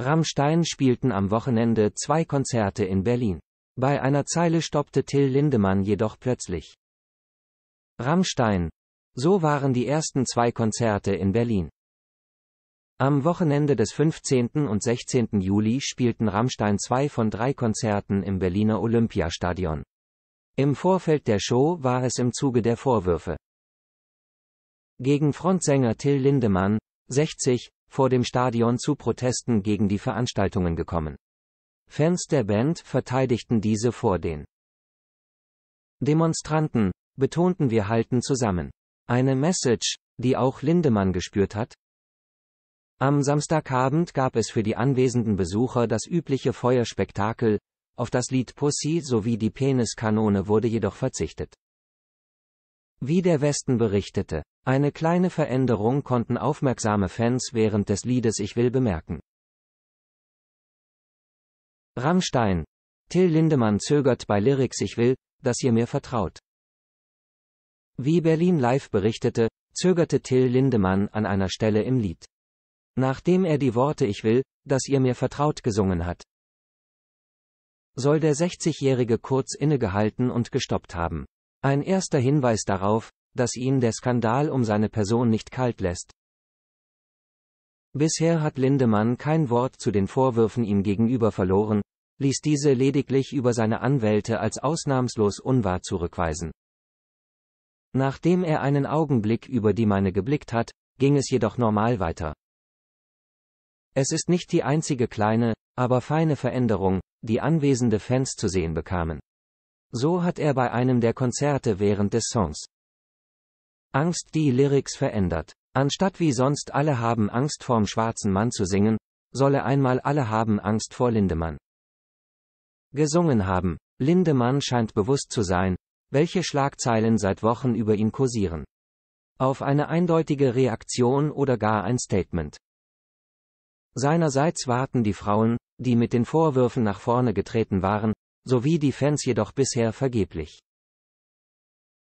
Rammstein spielten am Wochenende zwei Konzerte in Berlin. Bei einer Zeile stoppte Till Lindemann jedoch plötzlich. Rammstein. So waren die ersten zwei Konzerte in Berlin. Am Wochenende des 15. und 16. Juli spielten Rammstein zwei von drei Konzerten im Berliner Olympiastadion. Im Vorfeld der Show war es im Zuge der Vorwürfe gegen Frontsänger Till Lindemann, 60, vor dem Stadion zu Protesten gegen die Veranstaltungen gekommen. Fans der Band verteidigten diese vor den Demonstranten, betonten wir halten zusammen. Eine Message, die auch Lindemann gespürt hat? Am Samstagabend gab es für die anwesenden Besucher das übliche Feuerspektakel, auf das Lied Pussy sowie die Peniskanone wurde jedoch verzichtet. Wie der Westen berichtete, eine kleine Veränderung konnten aufmerksame Fans während des Liedes Ich will bemerken. Rammstein. Till Lindemann zögert bei Lyrics Ich will, dass ihr mir vertraut. Wie Berlin Live berichtete, zögerte Till Lindemann an einer Stelle im Lied. Nachdem er die Worte Ich will, dass ihr mir vertraut gesungen hat. Soll der 60-Jährige kurz innegehalten und gestoppt haben. Ein erster Hinweis darauf, dass ihn der Skandal um seine Person nicht kalt lässt. Bisher hat Lindemann kein Wort zu den Vorwürfen ihm gegenüber verloren, ließ diese lediglich über seine Anwälte als ausnahmslos unwahr zurückweisen. Nachdem er einen Augenblick über die meine geblickt hat, ging es jedoch normal weiter. Es ist nicht die einzige kleine, aber feine Veränderung, die anwesende Fans zu sehen bekamen. So hat er bei einem der Konzerte während des Songs Angst die Lyrics verändert. Anstatt wie sonst alle haben Angst vorm schwarzen Mann zu singen, solle einmal alle haben Angst vor Lindemann gesungen haben. Lindemann scheint bewusst zu sein, welche Schlagzeilen seit Wochen über ihn kursieren. Auf eine eindeutige Reaktion oder gar ein Statement. Seinerseits warten die Frauen, die mit den Vorwürfen nach vorne getreten waren, sowie die Fans jedoch bisher vergeblich.